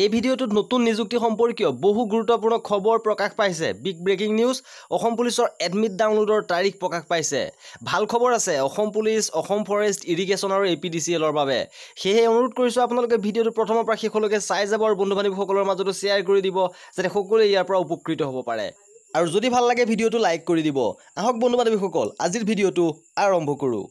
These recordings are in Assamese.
এই ভিডিঅ'টোত নতুন নিযুক্তি সম্পৰ্কীয় বহু গুৰুত্বপূৰ্ণ খবৰ প্ৰকাশ পাইছে বিগ ব্ৰেকিং নিউজ অসম পুলিচৰ এডমিট ডাউনলোডৰ তাৰিখ প্ৰকাশ পাইছে ভাল খবৰ আছে Assam police Assam forest irrigation আৰু এ পি ডি চি এলৰ বাবে সেয়েহে অনুৰোধ কৰিছোঁ আপোনালোকে ভিডিঅ'টো প্ৰথমৰ পৰা শেষলৈকে চাই যাব আৰু বন্ধু বান্ধৱীসকলৰ মাজতো শ্বেয়াৰ কৰি দিব যাতে সকলোৱে ইয়াৰ পৰা উপকৃত হ'ব পাৰে আৰু যদি ভাল লাগে ভিডিঅ'টো লাইক কৰি দিব আহক বন্ধু বান্ধৱীসকল আজিৰ ভিডিঅ'টো আৰম্ভ কৰোঁ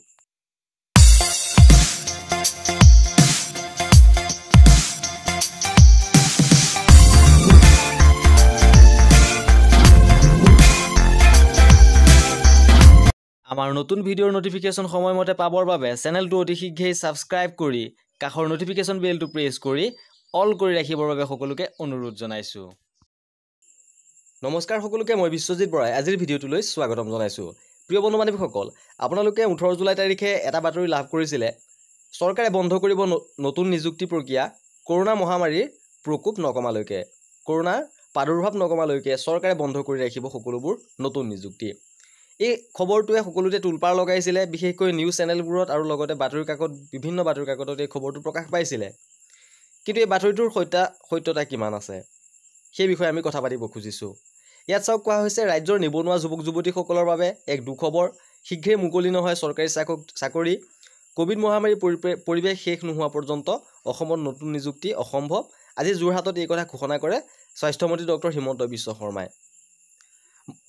আমাৰ নতুন ভিডিঅ'ৰ ন'টিফিকেশ্যন সময়মতে পাবৰ বাবে চেনেলটো অতি শীঘ্ৰেই ছাবস্ক্ৰাইব কৰি কাষৰ ন'টিফিকেশ্যন বেলটো প্ৰেছ কৰি অল কৰি ৰাখিবৰ বাবে সকলোকে অনুৰোধ জনাইছোঁ নমস্কাৰ সকলোকে মই বিশ্বজিৎ বৰাই আজিৰ ভিডিঅ'টোলৈ স্বাগতম জনাইছোঁ প্ৰিয় বন্ধু বান্ধৱীসকল আপোনালোকে ওঠৰ জুলাই তাৰিখে এটা বাতৰি লাভ কৰিছিলে চৰকাৰে বন্ধ কৰিব নতুন নিযুক্তি প্ৰক্ৰিয়া কৰোণা মহামাৰীৰ প্ৰকোপ নকমালৈকে কৰোণাৰ প্ৰাদুৰ্ভাৱ নকমালৈকে চৰকাৰে বন্ধ কৰি ৰাখিব সকলোবোৰ নতুন নিযুক্তি এই খবৰটোৱে সকলোতে তোলপাৰ লগাইছিলে বিশেষকৈ নিউজ চেনেলবোৰত আৰু লগতে বাতৰি কাকত বিভিন্ন বাতৰি কাকতত এই খবৰটো প্ৰকাশ পাইছিলে কিন্তু এই বাতৰিটোৰ সত্যা সত্যতা কিমান আছে সেই বিষয়ে আমি কথা পাতিব খুজিছোঁ ইয়াত চাওক কোৱা হৈছে ৰাজ্যৰ নিবনুৱা যুৱক যুৱতীসকলৰ বাবে এক দুখবৰ শীঘ্ৰেই মুকলি নহয় চৰকাৰী চাক চাকৰি ক'ভিড মহামাৰীৰ পৰিৱেশ শেষ নোহোৱা পৰ্যন্ত অসমত নতুন নিযুক্তি অসম্ভৱ আজি যোৰহাটত এই কথা ঘোষণা কৰে স্বাস্থ্যমন্ত্ৰী ডক্টৰ হিমন্ত বিশ্ব শৰ্মাই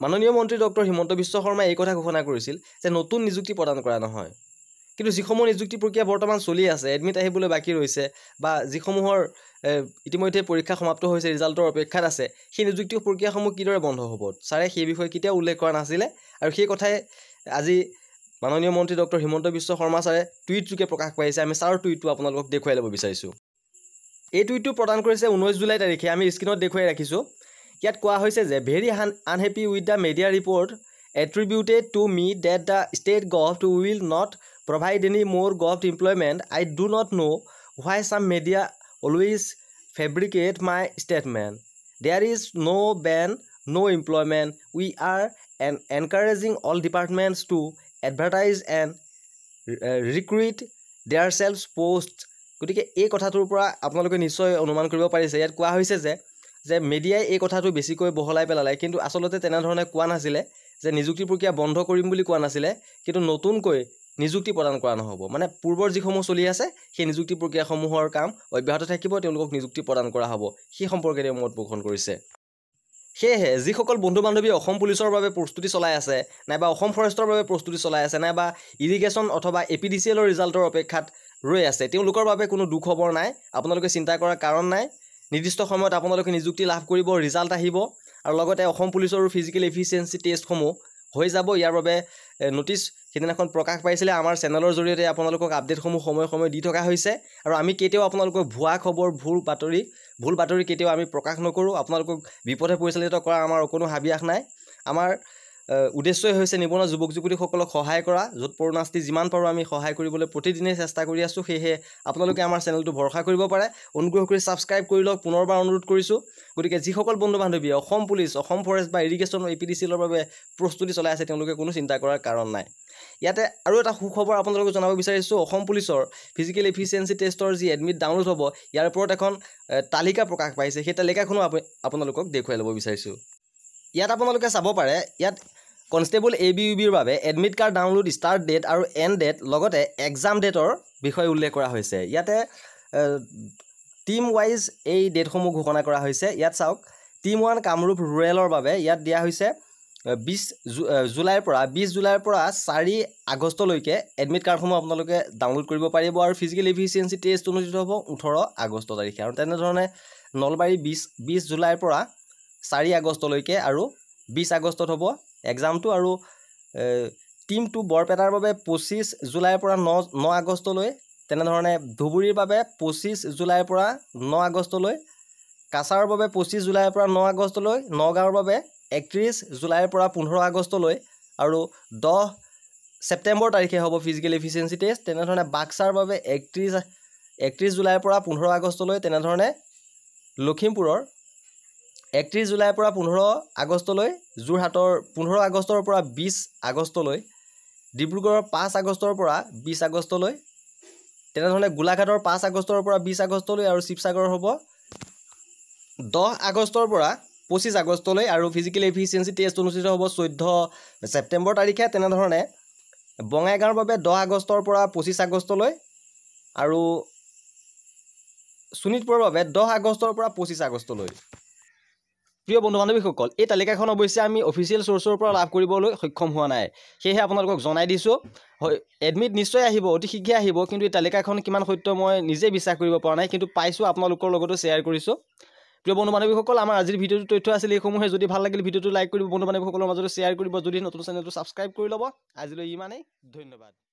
মাননীয় মন্ত্ৰী ডক্টৰ হিমন্ত বিশ্ব শৰ্মাই এই কথা ঘোষণা কৰিছিল যে নতুন নিযুক্তি প্ৰদান কৰা নহয় কিন্তু যিসমূহ নিযুক্তি প্ৰক্ৰিয়া বৰ্তমান চলি আছে এডমিট আহিবলৈ বাকী ৰৈছে বা যিসমূহৰ ইতিমধ্যে পৰীক্ষা সমাপ্ত হৈছে ৰিজাল্টৰ অপেক্ষাত আছে সেই নিযুক্তি প্ৰক্ৰিয়াসমূহ কিদৰে বন্ধ হ'ব ছাৰে সেই বিষয়ে কেতিয়াও উল্লেখ কৰা নাছিলে আৰু সেই কথাই আজি মাননীয় মন্ত্ৰী ডক্টৰ হিমন্ত বিশ্ব শৰ্মা ছাৰে টুইটযোগে প্ৰকাশ কৰাইছে আমি ছাৰৰ টুইটটো আপোনালোকক দেখুৱাই ল'ব বিচাৰিছোঁ এই টুইটটো প্ৰদান কৰিছে ঊনৈছ জুলাই তাৰিখে আমি স্ক্ৰীণত দেখুৱাই ৰাখিছোঁ ইয়াত কোৱা হৈছে যে very unhappy with the media report attributed to me that the state govt will not provide any more gov employment I do not know' why some media always fabricate my statement there is no' ban no' employment we are an encouraging all departments to advertise and recruit their self post গতিকে এই কথাটোৰ পৰা আপোনালোকে নিশ্চয় অনুমান কৰিব পাৰিছে ইয়াত কোৱা হৈছে যে যে মেডিয়াই এই কথাটো বেছিকৈ বহলাই পেলালে কিন্তু আচলতে তেনেধৰণে কোৱা নাছিলে যে নিযুক্তি প্ৰক্ৰিয়া বন্ধ কৰিম বুলি কোৱা নাছিলে কিন্তু নতুনকৈ নিযুক্তি প্ৰদান কৰা নহ'ব মানে পূৰ্বৰ যিসমূহ চলি আছে সেই নিযুক্তি প্ৰক্ৰিয়াসমূহৰ কাম অব্যাহত থাকিব তেওঁলোকক নিযুক্তি প্ৰদান কৰা হ'ব সেই সম্পৰ্কে তেওঁ মত পোষণ কৰিছে সেয়েহে যিসকল বন্ধু বান্ধৱী অসম পুলিচৰ বাবে প্ৰস্তুতি চলাই আছে নাইবা অসম ফৰেষ্টৰ বাবে প্ৰস্তুতি চলাই আছে নাইবা ইৰিগেশ্যন অথবা এ পি ডি চি এলৰ ৰিজাল্টৰ অপেক্ষাত ৰৈ আছে তেওঁলোকৰ বাবে কোনো দুখবৰ নাই আপোনালোকে চিন্তা কৰাৰ কাৰণ নাই নিৰ্দিষ্ট সময়ত আপোনালোকে নিযুক্তি লাভ কৰিব ৰিজাল্ট আহিব আৰু লগতে অসম পুলিচৰো ফিজিকেল এফিচিয়েঞ্চি টেষ্টসমূহ হৈ যাব ইয়াৰ বাবে নটিচ সেইদিনাখন প্ৰকাশ পাইছিলে আমাৰ চেনেলৰ জৰিয়তে আপোনালোকক আপডেটসমূহ সময়ে সময়ে দি থকা হৈছে আৰু আমি কেতিয়াও আপোনালোকক ভুৱা খবৰ ভুল বাতৰি ভুল বাতৰি কেতিয়াও আমি প্ৰকাশ নকৰোঁ আপোনালোকক বিপথে পৰিচালিত কৰাৰ আমাৰ অকণো হাবিয়াস নাই আমাৰ উদ্দেশ্যই হৈছে নিবনুৱা যুৱক যুৱতীসকলক সহায় কৰা য'ত পৰুণাস্তি যিমান পাৰোঁ আমি সহায় কৰিবলৈ প্ৰতিদিনে চেষ্টা কৰি আছোঁ সেয়েহে আপোনালোকে আমাৰ চেনেলটো ভৰসা কৰিব পাৰে অনুগ্ৰহ কৰি ছাবস্ক্ৰাইব কৰি লওক পুনৰবাৰ অনুৰোধ কৰিছোঁ গতিকে যিসকল বন্ধু বান্ধৱীয়ে অসম পুলিচ অসম ফৰেষ্ট বা ইৰিগেশ্যন এ পি ডি চিলৰ বাবে প্ৰস্তুতি চলাই আছে তেওঁলোকে কোনো চিন্তা কৰাৰ কাৰণ নাই ইয়াতে আৰু এটা সুখবৰ আপোনালোকক জনাব বিচাৰিছোঁ অসম পুলিচৰ ফিজিকেল এফিচিয়েঞ্চি টেষ্টৰ যি এডমিট ডাউনলোড হ'ব ইয়াৰ ওপৰত এখন তালিকা প্ৰকাশ পাইছে সেই তালিকাখনো আপোনালোকক দেখুৱাই ল'ব বিচাৰিছোঁ ইয়াত আপোনালোকে চাব পাৰে ইয়াত কনষ্টেবল এ বি ইউ বিৰ বাবে admit card download start date আৰু এণ্ড ডেট লগতে এক্সাম ডেটৰ বিষয়ে উল্লেখ কৰা হৈছে ইয়াতে টিম ৱাইজ এই ডেটসমূহ ঘোষণা কৰা হৈছে ইয়াত চাওক টিম ওৱান কামৰূপ ৰুৰেলৰ বাবে ইয়াত দিয়া হৈছে বিছ জুলাইৰ পৰা বিছ জুলাইৰ পৰা চাৰি আগষ্টলৈকে এডমিট কাৰ্ডসমূহ আপোনালোকে ডাউনলোড কৰিব পাৰিব আৰু ফিজিকেল এফিচিয়েঞ্চি টেষ্ট অনুষ্ঠিত হ'ব ওঠৰ আগষ্ট তাৰিখে আৰু তেনেধৰণে নলবাৰী বিছ বিছ জুলাইৰ পৰা চাৰি আগষ্টলৈকে আৰু বিছ আগষ্টত হ'ব এক্সামটো আৰু টীমটো বৰপেটাৰ বাবে পঁচিছ জুলাইৰ পৰা ন ন আগষ্টলৈ তেনেধৰণে ধুবুৰীৰ বাবে পঁচিছ জুলাইৰ পৰা ন আগষ্টলৈ কাছাৰৰ বাবে পঁচিছ জুলাইৰ পৰা ন আগষ্টলৈ নগাঁৱৰ বাবে একত্ৰিছ জুলাইৰ পৰা পোন্ধৰ আগষ্টলৈ আৰু দহ ছেপ্টেম্বৰ তাৰিখে হ'ব ফিজিকেল ইফিচিয়েঞ্চি টেষ্ট তেনেধৰণে বাক্সাৰ বাবে একত্ৰিছ একত্ৰিছ জুলাইৰ পৰা পোন্ধৰ আগষ্টলৈ তেনেধৰণে লখিমপুৰৰ একত্ৰিছ জুলাইৰ পৰা পোন্ধৰ আগষ্টলৈ যোৰহাটৰ পোন্ধৰ আগষ্টৰ পৰা বিছ আগষ্টলৈ ডিব্ৰুগড়ৰ পাঁচ আগষ্টৰ পৰা বিছ আগষ্টলৈ তেনেধৰণে গোলাঘাটৰ পাঁচ আগষ্টৰ পৰা বিছ আগষ্টলৈ আৰু শিৱসাগৰ হ'ব দহ আগষ্টৰ পৰা পঁচিছ আগষ্টলৈ আৰু ফিজিকেল এফিচিয়েঞ্চি টেষ্ট অনুষ্ঠিত হ'ব চৈধ্য ছেপ্টেম্বৰ তাৰিখে তেনেধৰণে বঙাইগাঁৱৰ বাবে দহ আগষ্টৰ পৰা পঁচিছ আগষ্টলৈ আৰু শোণিতপুৰৰ বাবে দহ আগষ্টৰ পৰা পঁচিছ আগষ্টলৈ প্ৰিয় বন্ধু বান্ধৱীসকল এই তালিকাখন অৱশ্যে আমি অফিচিয়েল চ'ৰ্চৰ পৰা লাভ কৰিবলৈ সক্ষম হোৱা নাই সেয়েহে আপোনালোকক জনাই দিছোঁ হয় এডমিট নিশ্চয় আহিব অতি শীঘ্ৰে আহিব কিন্তু এই তালিকাখন কিমান সত্য মই নিজে বিশ্বাস কৰিব পৰা নাই কিন্তু পাইছোঁ আপোনালোকৰ লগতো শ্বেয়াৰ কৰিছোঁ প্ৰিয় বন্ধু বান্ধৱীসকল আমাৰ আজিৰ ভিডিঅ'টো তথ্য আছিল এইসমূহে যদি ভাল লাগিল ভিডিঅ'টো লাইক কৰিব বন্ধু বান্ধৱীসকলৰ মাজতে শ্বেয়াৰ কৰিব যদি নতুন চেনেলটো ছাবস্ক্ৰাইব কৰি ল'ব আজিলৈ ইমানেই ধন্যবাদ